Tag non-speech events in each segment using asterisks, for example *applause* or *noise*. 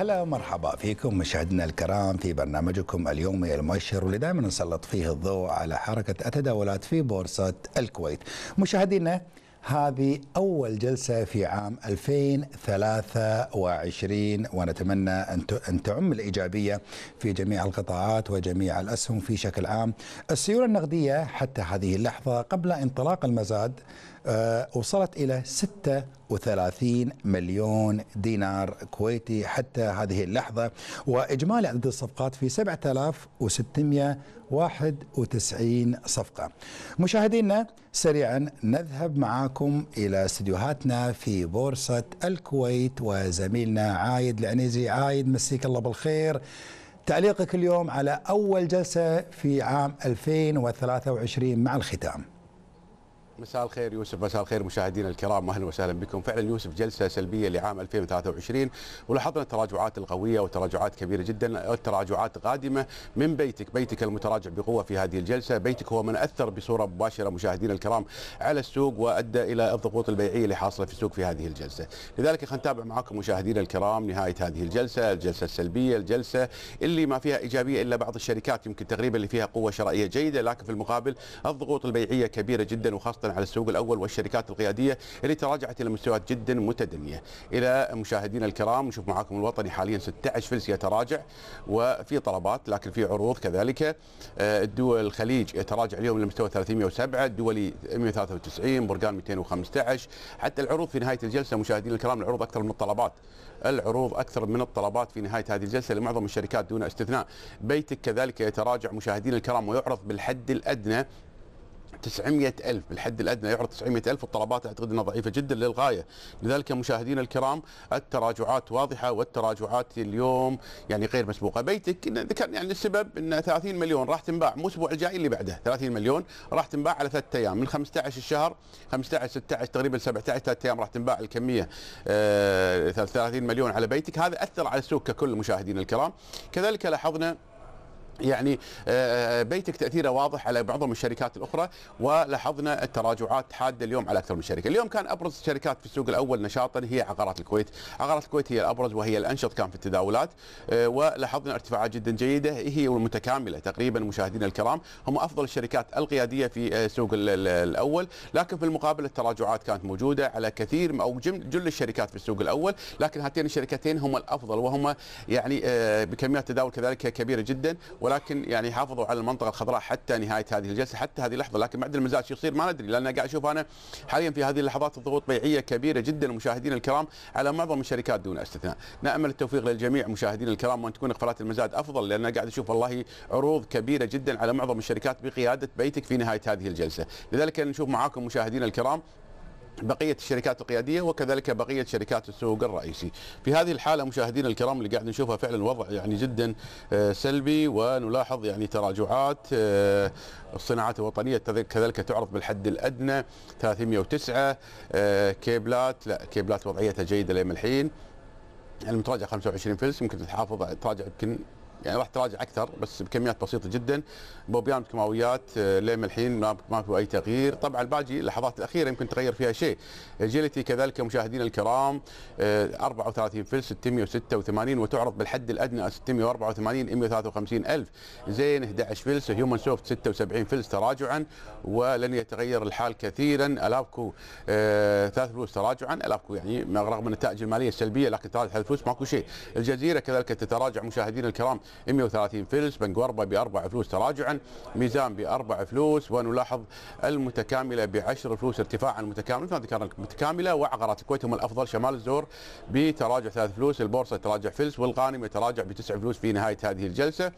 هلا مرحبا فيكم مشاهدينا الكرام في برنامجكم اليومي المؤشر واللي دائما نسلط فيه الضوء على حركة التداولات في بورصة الكويت مشاهدينا هذه أول جلسة في عام 2023 ونتمنى أن تعم الإيجابية في جميع القطاعات وجميع الأسهم في شكل عام السيولة النقدية حتى هذه اللحظة قبل انطلاق المزاد آه، وصلت إلى 36 مليون دينار كويتي حتى هذه اللحظة وإجمالي عدد الصفقات في 7691 صفقة مشاهدينا سريعا نذهب معاكم إلى استديوهاتنا في بورصة الكويت وزميلنا عايد العنيزي عايد مسيك الله بالخير تعليقك اليوم على أول جلسة في عام 2023 مع الختام مساء الخير يوسف مساء الخير مشاهدينا الكرام اهلا وسهلا بكم فعلا يوسف جلسه سلبيه لعام 2023 ولاحظنا التراجعات القويه وتراجعات كبيره جدا التراجعات قادمه من بيتك بيتك المتراجع بقوه في هذه الجلسه بيتك هو من اثر بصوره مباشره مشاهدينا الكرام على السوق وادى الى الضغوط البيعيه اللي حاصله في السوق في هذه الجلسه لذلك خلينا نتابع معكم مشاهدينا الكرام نهايه هذه الجلسه الجلسه السلبيه الجلسه اللي ما فيها ايجابيه الا بعض الشركات يمكن تقريبا اللي فيها قوه شرائيه جيده لكن في المقابل الضغوط البيعيه كبيره جدا وخاصه على السوق الاول والشركات القياديه اللي تراجعت الى مستويات جدا متدنيه. الى مشاهدينا الكرام نشوف معاكم الوطني حاليا 16 فلس يتراجع وفي طلبات لكن في عروض كذلك آه، الدول الخليج يتراجع اليوم لمستوى 307 الدولي 193 برقان 215 حتى العروض في نهايه الجلسه مشاهدينا الكرام العروض اكثر من الطلبات العروض اكثر من الطلبات في نهايه هذه الجلسه لمعظم الشركات دون استثناء بيتك كذلك يتراجع مشاهدينا الكرام ويعرض بالحد الادنى 900 ألف بالحد الأدنى يعرض 900 ألف والطلبات أعتقد أنها ضعيفة جدا للغاية لذلك مشاهدينا الكرام التراجعات واضحة والتراجعات اليوم يعني غير مسبوقة بيتك ذكرنا يعني السبب أن 30 مليون راح تنباع مو الأسبوع الجاي اللي بعده 30 مليون راح تنباع على ثلاثة أيام من 15 الشهر 15 16 تقريبا 17 ثلاثة أيام راح تنباع الكمية آه 30 مليون على بيتك هذا أثر على السوق ككل مشاهدينا الكرام كذلك لاحظنا يعني آه، آه، بيتك تاثيره واضح على معظم الشركات الاخرى ولاحظنا التراجعات حاده اليوم على اكثر من شركه، اليوم كان ابرز الشركات في السوق الاول نشاطا هي عقارات الكويت، عقارات الكويت هي الابرز وهي الانشط كان في التداولات آه، ولاحظنا ارتفاعات جدا جيده هي والمتكامله تقريبا مشاهدينا الكرام هم افضل الشركات القياديه في السوق الاول، لكن في المقابل التراجعات كانت موجوده على كثير او جل الشركات في السوق الاول، لكن هاتين الشركتين هم الافضل وهم يعني بكميات تداول كذلك كبيره جدا ولكن يعني حافظوا على المنطقه الخضراء حتى نهايه هذه الجلسه حتى هذه اللحظه لكن بعد المزاج شو يصير ما ندري لان قاعد اشوف انا حاليا في هذه اللحظات الضغوط بيعيه كبيره جدا مشاهدينا الكرام على معظم الشركات دون استثناء نامل التوفيق للجميع مشاهدينا الكرام وان تكون اقفالات المزاد افضل لان قاعد اشوف والله عروض كبيره جدا على معظم الشركات بقياده بيتك في نهايه هذه الجلسه لذلك نشوف معاكم مشاهدينا الكرام بقيه الشركات القياديه وكذلك بقيه شركات السوق الرئيسي. في هذه الحاله مشاهدينا الكرام اللي قاعد نشوفها فعلا وضع يعني جدا آه، سلبي ونلاحظ يعني تراجعات آه، الصناعات الوطنيه كذلك تعرض بالحد الادنى 309 آه، كيبلات لا كيبلات وضعيتها جيده لين الحين المتراجع 25 فلس يمكن تحافظ تراجع يمكن يعني راح تراجع اكثر بس بكميات بسيطه جدا بوبيان كيماويات آه، لين الحين ما في اي تغيير طبعا الباجي اللحظات الاخيره يمكن تغير فيها شيء جيلتي كذلك مشاهدينا الكرام 34 آه، فل 686 وتعرض بالحد الادنى 684 153 الف زين 11 فلس هيومن سوفت 76 فلس تراجعا ولن يتغير الحال كثيرا الافكو آه، ثلاث فلوس تراجعا الافكو يعني رغم النتائج الماليه السلبيه لكن ثلاث فلوس ماكو شيء الجزيره كذلك تتراجع مشاهدينا الكرام 130 فلس بنجواربا باربع فلوس تراجعا ميزان باربع فلوس ونلاحظ المتكامله بعشر فلوس ارتفاعا متكاملا مثل ما ذكرنا متكامله وعقارات الكويت هم الافضل شمال الزور بتراجع ثلاث فلوس البورصه تراجع فلس والغانم يتراجع بتسع فلوس في نهايه هذه الجلسه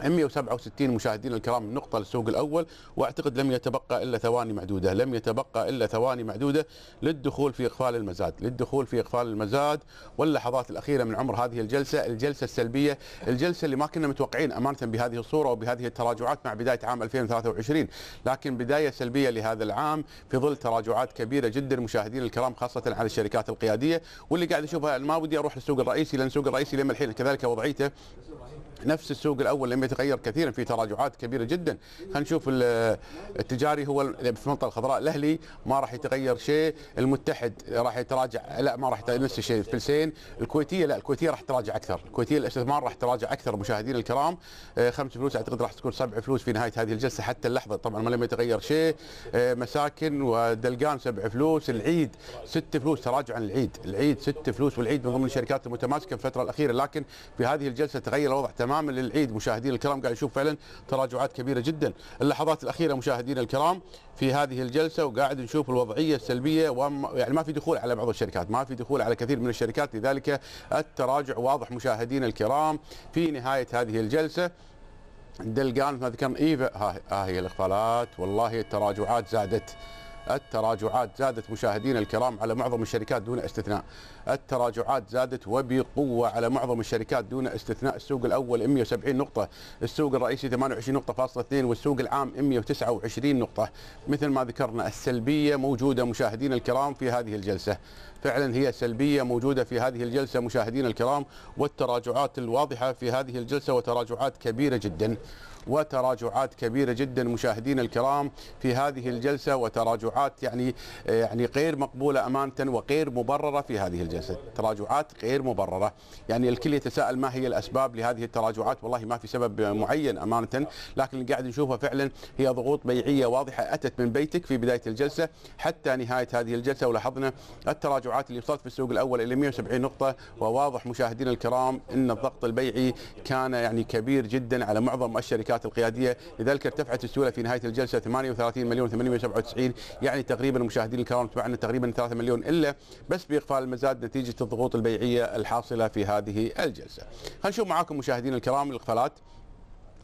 167 مشاهدين الكرام نقطة للسوق الأول وأعتقد لم يتبقى إلا ثواني معدودة لم يتبقى إلا ثواني معدودة للدخول في إقفال المزاد للدخول في إقفال المزاد واللحظات الأخيرة من عمر هذه الجلسة الجلسة السلبية الجلسة اللي ما كنا متوقعين أمانة بهذه الصورة وبهذه التراجعات مع بداية عام 2023 لكن بداية سلبية لهذا العام في ظل تراجعات كبيرة جدا مشاهدين الكرام خاصة على الشركات القيادية واللي قاعد أشوفها ما ودي أروح للسوق الرئيسي لأن السوق الرئيسي لما الحين كذلك وضعيته نفس السوق الاول لم يتغير كثيرا في تراجعات كبيره جدا خلينا نشوف التجاري هو في المنطقه الخضراء الاهلي ما راح يتغير شيء المتحد راح يتراجع لا ما راح نفس الشيء الفلسين الكويتيه لا الكويتيه راح تراجع اكثر الكويتيه الاستثمار راح تراجع اكثر مشاهدينا الكرام آه، خمس فلوس اعتقد راح تكون سبع فلوس في نهايه هذه الجلسه حتى اللحظه طبعا ما لم يتغير شيء آه، مساكن ودلقان سبع فلوس العيد ست فلوس تراجع عن العيد العيد ست فلوس والعيد من ضمن الشركات المتماسكه في الفتره الاخيره لكن في هذه الجلسه تغير الوضع تماما تماما للعيد مشاهدينا الكرام قاعد نشوف فعلا تراجعات كبيره جدا اللحظات الاخيره مشاهدينا الكرام في هذه الجلسه وقاعد نشوف الوضعيه السلبيه وم... يعني ما في دخول على بعض الشركات ما في دخول على كثير من الشركات لذلك التراجع واضح مشاهدينا الكرام في نهايه هذه الجلسه دلقان ما ذكرنا ايفا ها هي الاقفالات والله التراجعات زادت التراجعات زادت مشاهدينا الكرام على معظم الشركات دون استثناء التراجعات زادت وبقوة على معظم الشركات دون استثناء السوق الأول 170 نقطة السوق الرئيسي 28 نقطة فاصلة 2 والسوق العام 129 نقطة مثل ما ذكرنا السلبية موجودة مشاهدينا الكرام في هذه الجلسة فعلا هي سلبية موجودة في هذه الجلسة مشاهدينا الكرام والتراجعات الواضحة في هذه الجلسة وتراجعات كبيرة جدا وتراجعات كبيره جدا مشاهدينا الكرام في هذه الجلسه وتراجعات يعني يعني غير مقبوله امانه وغير مبرره في هذه الجلسه، تراجعات غير مبرره، يعني الكل يتساءل ما هي الاسباب لهذه التراجعات، والله ما في سبب معين امانه، لكن اللي قاعد نشوفه فعلا هي ضغوط بيعيه واضحه اتت من بيتك في بدايه الجلسه حتى نهايه هذه الجلسه ولاحظنا التراجعات مبيعات اللي وصلت في السوق الاول الى 170 نقطه وواضح مشاهدينا الكرام ان الضغط البيعي كان يعني كبير جدا على معظم الشركات القياديه لذلك ارتفعت السيوله في نهايه الجلسه 38 مليون 897 يعني تقريبا مشاهدينا الكرام تبعنا تقريبا 3 مليون الا بس باقفال المزاد نتيجه الضغوط البيعيه الحاصله في هذه الجلسه. خلينا نشوف معاكم مشاهدينا الكرام الاقفالات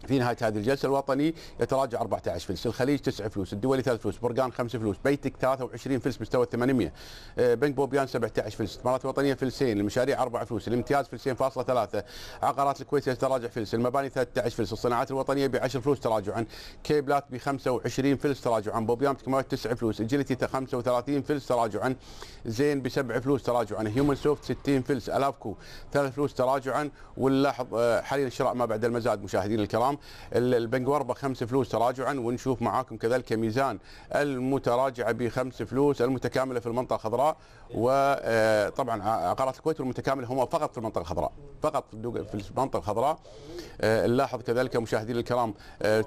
في نهايه هذه الجلسه الوطني يتراجع 14 فلس، الخليج 9 فلوس، الدولي 3 فلوس، برقان 5 فلوس، بيتك 23 فلس مستوى 800 آه، بنك بوبيان 17 فلس، استثمارات الوطنيه فلسين، المشاريع 4 فلوس، الامتياز فلسين فاصلة 3 عقارات الكويت يتراجع فلس، المباني 13 فلس، الصناعات الوطنيه ب 10 فلوس تراجعا، كيبلات ب 25 فلس تراجعا، بوبيان 9 فلوس، اجيلتي 35 فلس تراجعا، زين ب 7 فلوس تراجعا، هيومن سوفت 60 فلس، الافكو 3 فلوس تراجعا، ونلاحظ آه، حاليا الشراء ما بعد المزاد مشاهدينا الكرام البنك البنجوار خمس فلوس تراجعا ونشوف معاكم كذلك ميزان المتراجعه بخمس فلوس المتكامله في المنطقه الخضراء وطبعا آه، عقارات آه، الكويت والمتكامله هم فقط في المنطقه الخضراء فقط في المنطقه الخضراء آه، نلاحظ كذلك مشاهدينا الكرام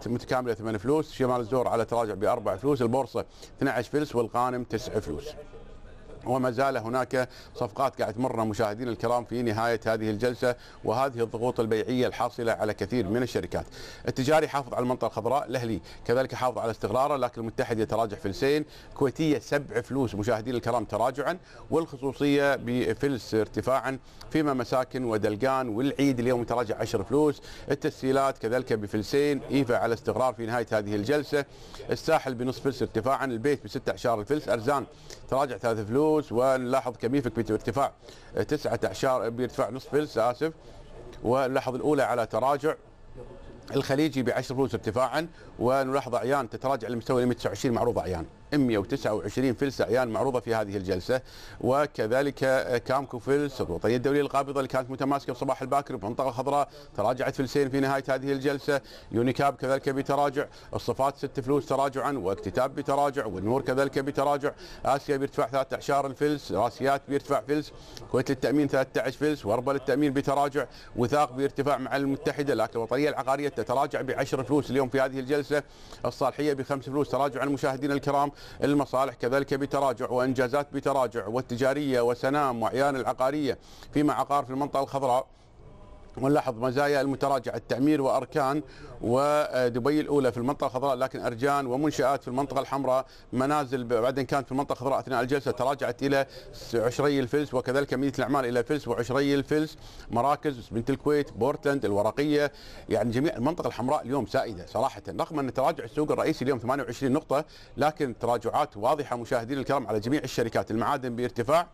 متكامله 8 فلوس شمال الزور على تراجع باربع فلوس البورصه 12 فلس والغانم 9 فلوس وما زال هناك صفقات قاعد تمرنا مشاهدينا الكرام في نهاية هذه الجلسة وهذه الضغوط البيعية الحاصلة على كثير من الشركات التجاري حافظ على المنطقة الخضراء الأهلي كذلك حافظ على استقراره لكن المتحد يتراجع فلسين كويتية سبع فلوس مشاهدينا الكرام تراجعا والخصوصية بفلس ارتفاعا فيما مساكن ودلقان والعيد اليوم يتراجع 10 فلوس التسهيلات كذلك بفلسين إيفا على استقرار في نهاية هذه الجلسة الساحل بنصف فلس ارتفاعا البيت بست أعشار الفلس أرزان تراجع ثلاث فلوس الشمس ونلاحظ كميفك بارتفاع آه، تسعة أعشار آه، بارتفاع نصف فلس آسف ونلاحظ الأولى على تراجع الخليجي بعشر فلوس ارتفاعا ونلاحظ أعيان تتراجع لمستوى 129 معروضة أعيان 129 فلسة أعيان معروضة في هذه الجلسة وكذلك كامكو فلس الوطنية الدولية القابضة اللي كانت متماسكة في صباح الباكر بمنطقة خضراء تراجعت فلسين في نهاية هذه الجلسة يونيكاب كذلك بتراجع الصفات ست فلوس تراجعا واكتتاب بتراجع والنور كذلك بتراجع آسيا بيرتفع 3 أعشار الفلس راسيات بيرتفع فلس كويت للتأمين 13 فلس وربا للتأمين بتراجع وثاق بارتفاع مع المتحدة لكن الوطنية العقارية تتراجع ب 10 فلوس اليوم في هذه الجلسة نفسه الصالحيه بخمس فلوس تراجع المشاهدين الكرام المصالح كذلك بتراجع وانجازات بتراجع والتجاريه وسنام وعيان العقاريه فيما عقار في المنطقه الخضراء ونلاحظ مزايا المتراجع التعمير وأركان ودبي الأولى في المنطقة الخضراء لكن أرجان ومنشآت في المنطقة الحمراء منازل بعدين كانت في المنطقة الخضراء أثناء الجلسة تراجعت إلى عشري الفلس وكذلك مدينة الأعمال إلى فلس وعشري الفلس مراكز بنت الكويت بورتلاند الورقية يعني جميع المنطقة الحمراء اليوم سائدة صراحة رغم أن تراجع السوق الرئيسي اليوم 28 نقطة لكن تراجعات واضحة مشاهدينا الكرام على جميع الشركات المعادن بارتفاع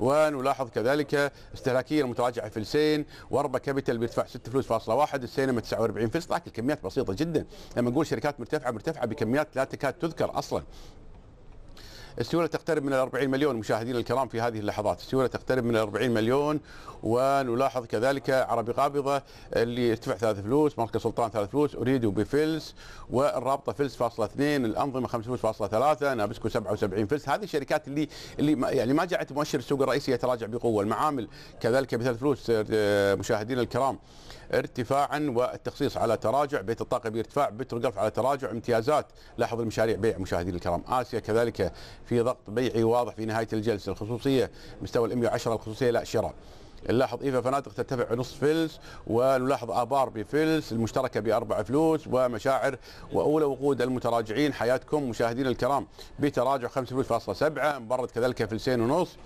ونلاحظ كذلك استهلاكيه متراجعه السين واربا كابيتال بيرتفع 6 فلوس فاصله واحد السينما 49 فلس لكن كميات بسيطه جدا لما نقول شركات مرتفعه مرتفعه بكميات لا تكاد تذكر اصلا السيوله تقترب من ال 40 مليون مشاهدينا الكرام في هذه اللحظات، السيوله تقترب من ال 40 مليون ونلاحظ كذلك عربي قابضه اللي ارتفع ثلاث فلوس، مركز سلطان ثلاث فلوس، اريدو بفلس والرابطه فلس فاصلة اثنين، الانظمه خمس فلوس فاصلة ثلاثة، نابسكو 77 فلس، هذه الشركات اللي اللي يعني ما جعت مؤشر السوق الرئيسي يتراجع بقوه، المعامل كذلك بثلاث فلوس آه، مشاهدينا الكرام ارتفاعا والتخصيص على تراجع بيت الطاقه بارتفاع بترو جلف على تراجع امتيازات لاحظ المشاريع بيع مشاهدينا الكرام اسيا كذلك في ضغط بيعي واضح في نهايه الجلسه الخصوصيه مستوى ال 110 الخصوصيه لا شراء نلاحظ ايفا فنادق ترتفع نص فلس ونلاحظ ابار بفلس المشتركه باربع فلوس ومشاعر واولى وقود المتراجعين حياتكم مشاهدينا الكرام بتراجع 5.7 مبرد كذلك فلسين ونص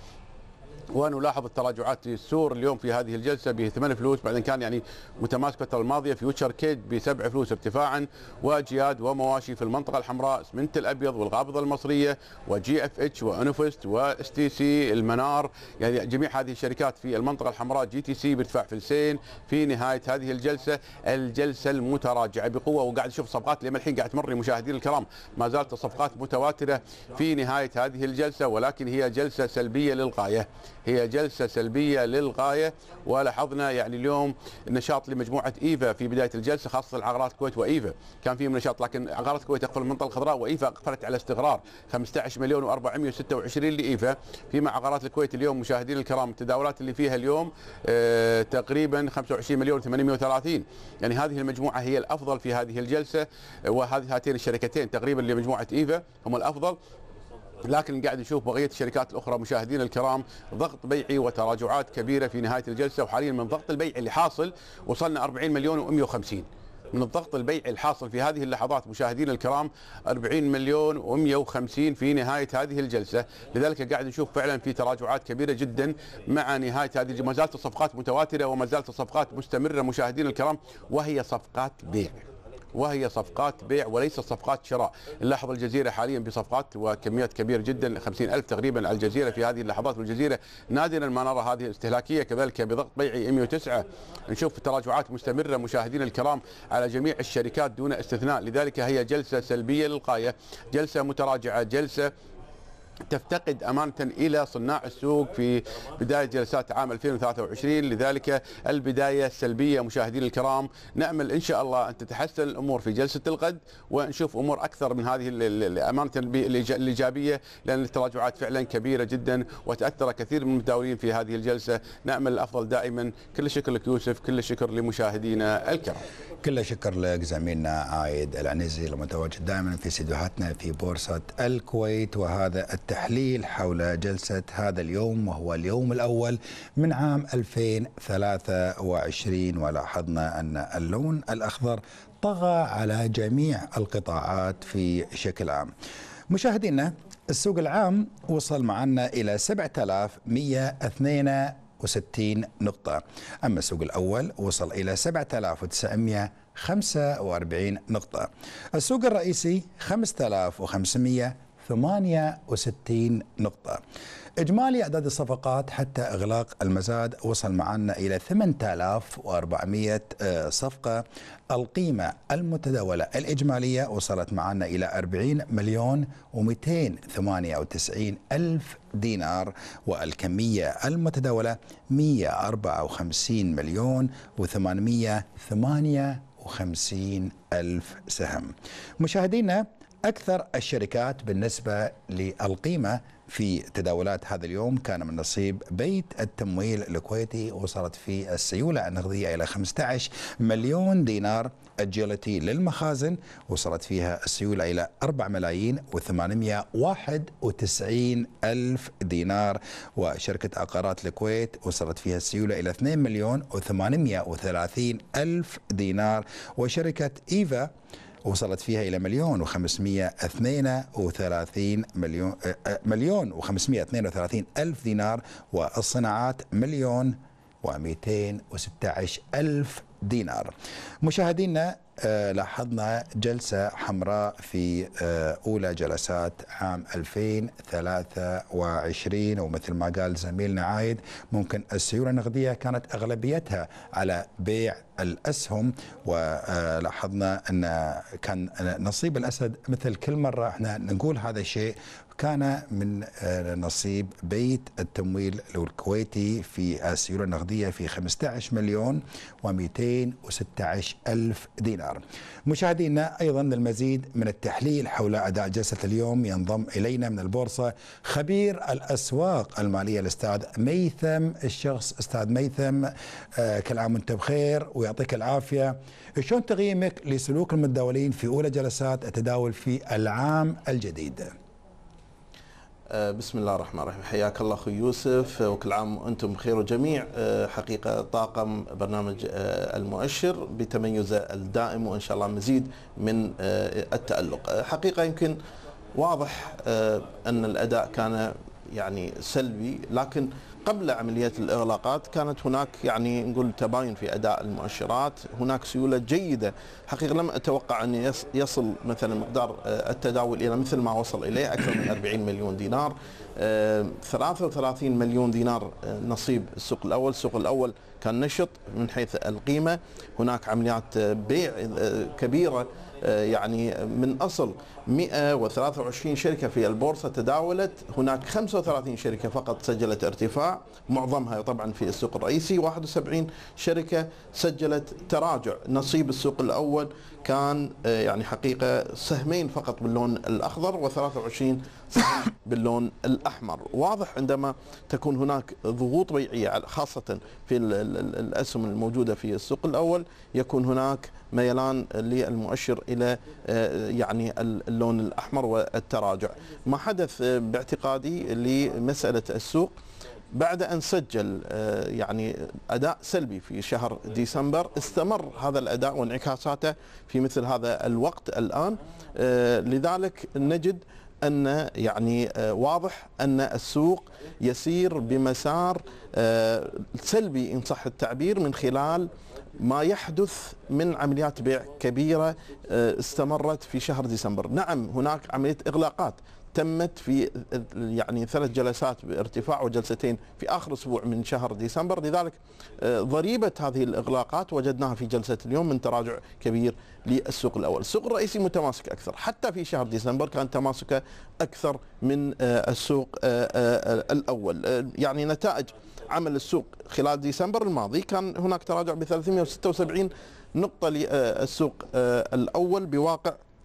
ونلاحظ التراجعات للسور اليوم في هذه الجلسه بثمان فلوس بعدين كان يعني متماسك الفتره الماضيه فيوتشر كيد بسبع فلوس ارتفاعا وجياد ومواشي في المنطقه الحمراء اسمنت الابيض والغابضه المصريه وجي اف اتش وانوفست واس تي سي المنار يعني جميع هذه الشركات في المنطقه الحمراء جي تي سي بارتفاع فلسين في نهايه هذه الجلسه الجلسه المتراجعه بقوه وقاعد اشوف صفقات لما الحين قاعد تمر مشاهدينا الكرام ما زالت الصفقات متواتره في نهايه هذه الجلسه ولكن هي جلسه سلبيه للغايه هي جلسه سلبيه للغايه ولاحظنا يعني اليوم نشاط لمجموعه ايفا في بدايه الجلسه خاصه العقارات الكويت وايفا كان فيهم نشاط لكن عقارات الكويت اقفل المنطقه الخضراء وايفا اقفلت على استقرار 15 مليون و426 لايفا فيما عقارات الكويت اليوم مشاهدين الكرام التداولات اللي فيها اليوم آه تقريبا 25 مليون 830 يعني هذه المجموعه هي الافضل في هذه الجلسه وهذه هاتين الشركتين تقريبا لمجموعه ايفا هم الافضل لكن قاعد نشوف بقيه الشركات الاخرى مشاهدينا الكرام ضغط بيعي وتراجعات كبيره في نهايه الجلسه وحاليا من ضغط البيع اللي حاصل وصلنا 40 مليون و150 من الضغط البيعي الحاصل في هذه اللحظات مشاهدينا الكرام 40 مليون و150 في نهايه هذه الجلسه، لذلك قاعد نشوف فعلا في تراجعات كبيره جدا مع نهايه هذه ما زالت الصفقات متواتره وما زالت الصفقات مستمره مشاهدينا الكرام وهي صفقات بيع. وهي صفقات بيع وليس صفقات شراء نلاحظ الجزيرة حاليا بصفقات وكميات كبيرة جدا خمسين ألف تقريبا على الجزيرة في هذه اللحظات والجزيرة نادرا ما نرى هذه الاستهلاكية كذلك بضغط بيعي 109 نشوف تراجعات مستمرة مشاهدينا الكرام على جميع الشركات دون استثناء لذلك هي جلسة سلبية للغاية جلسة متراجعة جلسة تفتقد أمانة إلى صناع السوق في بداية جلسات عام 2023 لذلك البداية السلبية مشاهدين الكرام نأمل إن شاء الله أن تتحسن الأمور في جلسة الغد ونشوف أمور أكثر من هذه الأمانة الإيجابية لأن التراجعات فعلا كبيرة جدا وتأثر كثير من المتداولين في هذه الجلسة نأمل الأفضل دائما كل الشكر لك يوسف كل الشكر لمشاهدينا الكرام كل الشكر لك زميلنا عايد العنزي المتواجد دائما في استديوهاتنا في بورصة الكويت وهذا الت... التحليل حول جلسة هذا اليوم وهو اليوم الأول من عام 2023 ولاحظنا أن اللون الأخضر طغى على جميع القطاعات في شكل عام مشاهدينا السوق العام وصل معنا إلى 7162 نقطة أما السوق الأول وصل إلى 7900 45 نقطة السوق الرئيسي 5500 68 نقطة إجمالي أعداد الصفقات حتى إغلاق المزاد وصل معنا إلى 8400 آه، صفقة القيمة المتداولة الإجمالية وصلت معنا إلى 40 مليون و298 ألف دينار والكمية المتداولة 154 مليون و858 ألف سهم مشاهدينا أكثر الشركات بالنسبة للقيمة في تداولات هذا اليوم كان من نصيب بيت التمويل الكويتي وصلت في السيولة النقدية إلى 15 مليون دينار أجلتي للمخازن وصلت فيها السيولة إلى 4 ملايين و891 ألف دينار وشركة عقارات الكويت وصلت فيها السيولة إلى 2 مليون و830 ألف دينار وشركة إيفا وصلت فيها إلى مليون و532 مليون آه، آه، مليون و532 ألف دينار والصناعات مليون و216 ألف دينار مشاهدينا آه، لاحظنا جلسة حمراء في آه، أولى جلسات عام 2023 ومثل ما قال زميلنا عايد ممكن السيولة النقدية كانت أغلبيتها على بيع الأسهم ولاحظنا آه، أن كان نصيب الأسد مثل كل مرة احنا نقول هذا الشيء كان من آه، نصيب بيت التمويل الكويتي في السيولة النقدية في 15 مليون و216 ألف دينار مشاهدينا أيضا للمزيد من التحليل حول أداء جلسة اليوم ينضم إلينا من البورصة خبير الأسواق المالية الأستاذ ميثم الشخص أستاذ ميثم آه، كل عام وأنت بخير ويعطيك العافية شلون تقييمك لسلوك المتداولين في أولى جلسات التداول في العام الجديد آه، بسم الله الرحمن الرحيم حياك الله اخوي يوسف آه، وكل عام وانتم بخير وجميع آه، حقيقه طاقم برنامج المؤشر بتميزه الدائم وان شاء الله مزيد من التالق حقيقه يمكن واضح ان الاداء كان يعني سلبي لكن قبل عملية الإغلاقات كانت هناك يعني نقول تباين في أداء المؤشرات هناك سيولة جيدة حقيقة لم أتوقع أن يصل مثلا مقدار آه، التداول إلى مثل ما وصل إليه أكثر من 40 مليون دينار 33 آه، مليون دينار آه، نصيب السوق الأول السوق الأول كان نشط من حيث القيمة هناك عمليات بيع كبيرة آه، يعني من أصل 123 شركة في البورصة تداولت هناك 35 شركة فقط سجلت ارتفاع معظمها طبعا في السوق الرئيسي 71 شركة سجلت تراجع نصيب السوق الأول كان آه، يعني حقيقة سهمين فقط باللون الأخضر و23 سهم *laughs* باللون الأحمر واضح عندما تكون هناك ضغوط بيعية خاصة في الأسهم الموجودة في السوق الأول يكون هناك ميلان للمؤشر الى آه، يعني اللون الاحمر والتراجع ما حدث آه، باعتقادي لمساله السوق بعد ان سجل آه، يعني اداء سلبي في شهر ديسمبر استمر هذا الاداء وانعكاساته في مثل هذا الوقت الان لذلك نجد ان يعني واضح ان السوق يسير بمسار سلبي ان صح التعبير من خلال ما يحدث من عمليات بيع كبيرة آه، استمرت في شهر ديسمبر نعم هناك عملية إغلاقات تمت في يعني ثلاث جلسات بارتفاع وجلستين في اخر اسبوع من شهر ديسمبر لذلك آه، ضريبه هذه الاغلاقات وجدناها في جلسه اليوم من تراجع كبير للسوق الاول، السوق الرئيسي متماسك اكثر حتى في شهر ديسمبر كان تماسكه اكثر من آه، السوق آه، الاول، يعني نتائج عمل السوق خلال ديسمبر الماضي كان هناك تراجع ب 376 نقطه للسوق الاول بواقع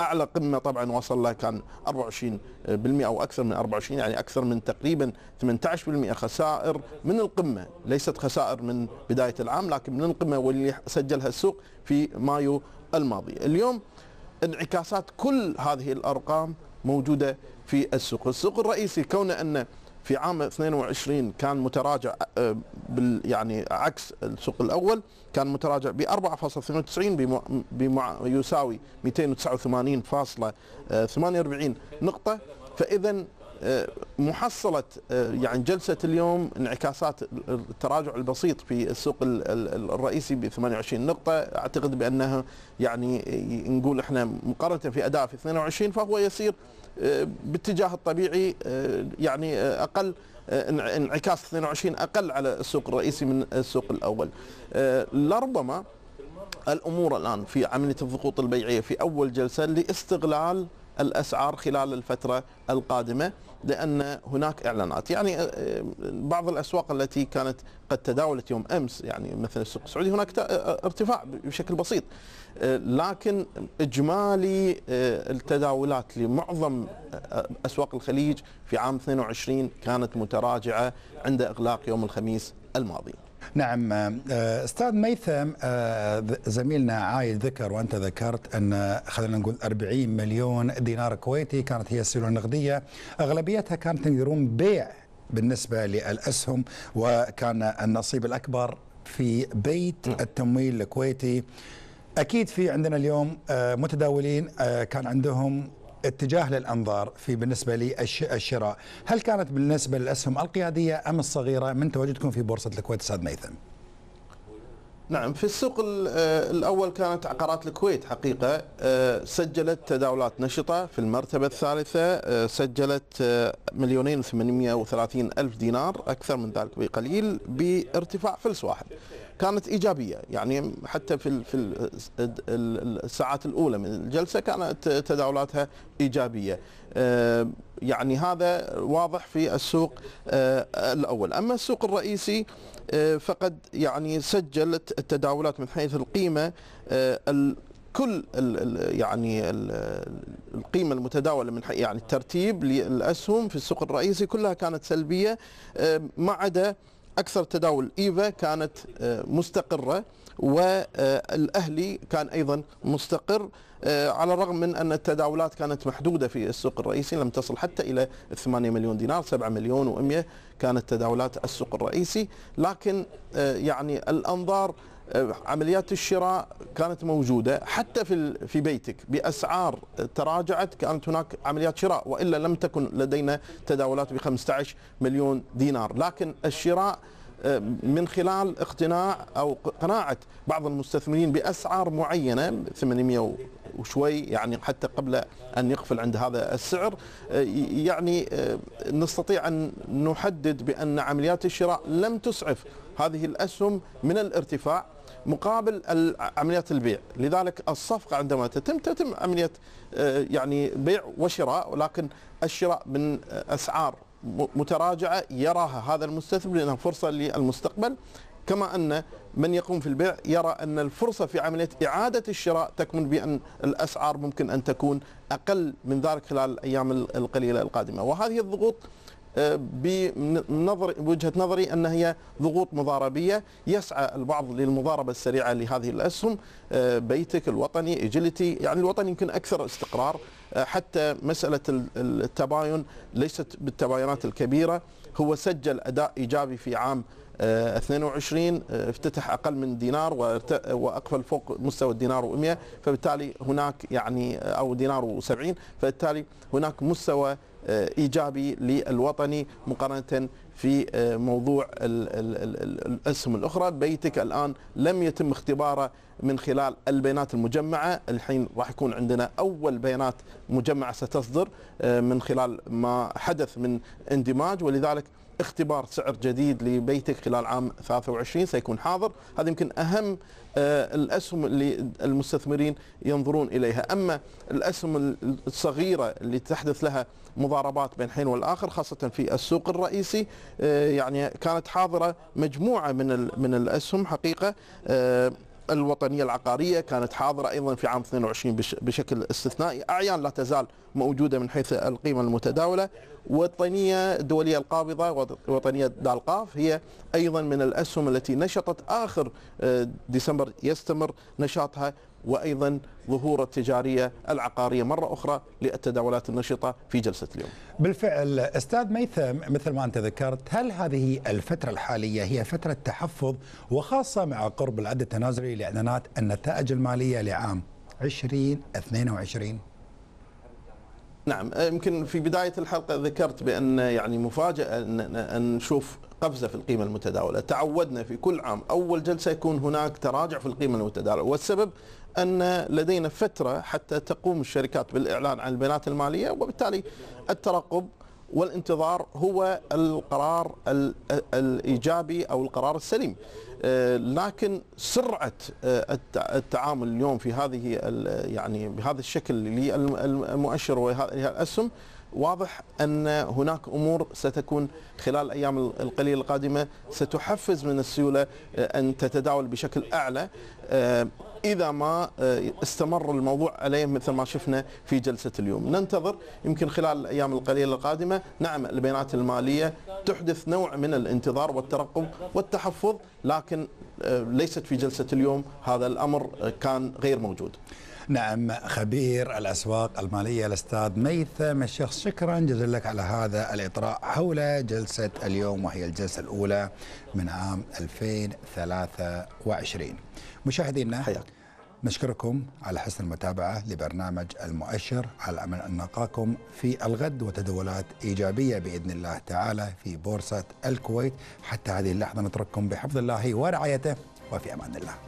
اعلى قمه طبعا وصل لها كان 24% او اكثر من 24 يعني اكثر من تقريبا 18% خسائر من القمه ليست خسائر من بدايه العام لكن من القمه واللي سجلها السوق في مايو الماضي اليوم انعكاسات كل هذه الارقام موجوده في السوق السوق الرئيسي كونه ان في عام 22 كان متراجع آه، بال يعني عكس السوق الاول كان متراجع ب 4.92 بيساوي يساوي 289.48 آه، نقطه فاذا آه، محصلة آه، يعني جلسة اليوم انعكاسات التراجع البسيط في السوق الرئيسي ب 28 نقطة أعتقد بأنها يعني نقول احنا مقارنة في أداء في 22 فهو يسير آه، باتجاه الطبيعي يعني أقل انعكاس 22 أقل على السوق الرئيسي من السوق الأول لربما الأمور الآن في عملية الضغوط البيعية في أول جلسة لاستغلال الاسعار خلال الفتره القادمه لان هناك اعلانات يعني آه، بعض الاسواق التي كانت قد تداولت يوم امس يعني مثل السوق السعودي هناك آه، ارتفاع بشكل بسيط آه، لكن اجمالي التداولات لمعظم اسواق الخليج في عام 22 كانت متراجعه عند اغلاق يوم الخميس الماضي نعم آه، استاذ ميثم آه، زميلنا عايد ذكر وانت ذكرت ان خلينا نقول 40 مليون دينار كويتي كانت هي السيوله النقديه اغلبيتها كانت يديرون بيع بالنسبه للاسهم وكان النصيب الاكبر في بيت نعم. التمويل الكويتي اكيد في عندنا اليوم آه، متداولين كان عندهم اتجاه للانظار في بالنسبه للشراء، هل كانت بالنسبه للاسهم القياديه ام الصغيره من تواجدكم في بورصه الكويت استاذ ميثم؟ نعم في السوق آه، الأول كانت عقارات الكويت حقيقة آه، سجلت تداولات نشطة في المرتبة الثالثة آه، سجلت مليونين وثمانمائة وثلاثين ألف دينار أكثر من ذلك بقليل بارتفاع فلس واحد كانت إيجابية يعني حتى في في الساعات الأولى من الجلسة كانت تداولاتها إيجابية يعني هذا واضح في السوق الأول أما السوق الرئيسي آه، فقد يعني سجلت التداولات من حيث القيمة آه، كل يعني القيمة المتداولة من يعني الترتيب للأسهم في السوق الرئيسي كلها كانت سلبية آه، ما عدا اكثر تداول ايفا كانت آه، مستقره والاهلي كان ايضا مستقر آه، على الرغم من ان التداولات كانت محدوده في السوق الرئيسي لم تصل حتى الى 8 مليون دينار 7 مليون و100 كانت تداولات السوق الرئيسي لكن آه، يعني الانظار عمليات الشراء كانت موجوده حتى في في بيتك باسعار تراجعت كانت هناك عمليات شراء والا لم تكن لدينا تداولات ب 15 مليون دينار لكن الشراء آه، من خلال اقتناع او قناعه بعض المستثمرين باسعار معينه 800 وشوي يعني حتى قبل ان يقفل عند هذا السعر آه، يعني آه، نستطيع ان نحدد بان عمليات الشراء لم تسعف هذه الأسهم من الارتفاع مقابل عمليات البيع لذلك الصفقة عندما تتم تتم عملية آه، يعني بيع وشراء ولكن الشراء من أسعار متراجعة يراها هذا المستثمر لأنها فرصة للمستقبل كما أن من يقوم في البيع يرى أن الفرصة في عملية إعادة الشراء تكمن بأن الأسعار ممكن أن تكون أقل من ذلك خلال الأيام القليلة القادمة وهذه الضغوط آه، بنظر وجهه نظري ان هي ضغوط مضاربيه يسعى البعض للمضاربه السريعه لهذه الاسهم آه، بيتك الوطني اجيلتي يعني الوطني يمكن اكثر استقرار آه، حتى مساله التباين ليست بالتباينات الكبيره هو سجل اداء ايجابي في عام 22 افتتح اقل من دينار واقفل فوق مستوى الدينار و100 فبالتالي هناك يعني او دينار و70 فبالتالي هناك مستوى آه، ايجابي للوطني مقارنه في آه، موضوع الاسهم الاخرى بيتك الان لم يتم اختباره من خلال البيانات المجمعه الحين راح يكون عندنا اول بيانات مجمعه ستصدر آه، من خلال ما حدث من اندماج ولذلك اختبار سعر جديد لبيتك خلال عام 23 سيكون حاضر هذا يمكن أهم آه، الأسهم اللي المستثمرين ينظرون إليها أما الأسهم الصغيرة اللي تحدث لها مضاربات بين حين والآخر خاصة في السوق الرئيسي آه، يعني كانت حاضرة مجموعة من من الأسهم حقيقة آه، الوطنية العقارية كانت حاضرة أيضا في عام 22 بشكل استثنائي أعيان لا تزال موجودة من حيث القيمة المتداولة وطنية الدولية القابضة وطنية دالقاف هي أيضا من الأسهم التي نشطت آخر آه، ديسمبر يستمر نشاطها وأيضا ظهور التجارية العقارية مرة أخرى للتداولات النشطة في جلسة اليوم بالفعل أستاذ ميثم مثل ما أنت ذكرت هل هذه الفترة الحالية هي فترة تحفظ وخاصة مع قرب العد التنازلي لإعلانات النتائج المالية لعام 2022 نعم يمكن في بداية الحلقة ذكرت بأن يعني مفاجأة أن نشوف قفزة في القيمة المتداولة تعودنا في كل عام أول جلسة يكون هناك تراجع في القيمة المتداولة والسبب أن لدينا فترة حتى تقوم الشركات بالإعلان عن البيانات المالية وبالتالي الترقب والانتظار هو القرار الايجابي او القرار السليم آه، لكن سرعه آه، التعامل اليوم في هذه يعني بهذا الشكل للمؤشر وهذه الاسهم واضح أن هناك أمور ستكون خلال الأيام القليلة القادمة ستحفز من السيولة آه، أن تتداول بشكل أعلى آه، إذا ما آه، استمر الموضوع عليه مثل ما شفنا في جلسة اليوم ننتظر يمكن خلال الأيام القليلة القادمة نعم البيانات المالية تحدث نوع من الانتظار والترقب والتحفظ لكن ليست في جلسة اليوم هذا الأمر كان غير موجود نعم خبير الأسواق المالية الأستاذ ميثم الشخص شكرا جزيلا لك على هذا الإطراء حول جلسة اليوم وهي الجلسة الأولى من عام 2023 مشاهدينا حياك نشكركم على حسن المتابعة لبرنامج المؤشر على أمل أن نلقاكم في الغد وتداولات إيجابية بإذن الله تعالى في بورصة الكويت حتى هذه اللحظة نترككم بحفظ الله ورعايته وفي أمان الله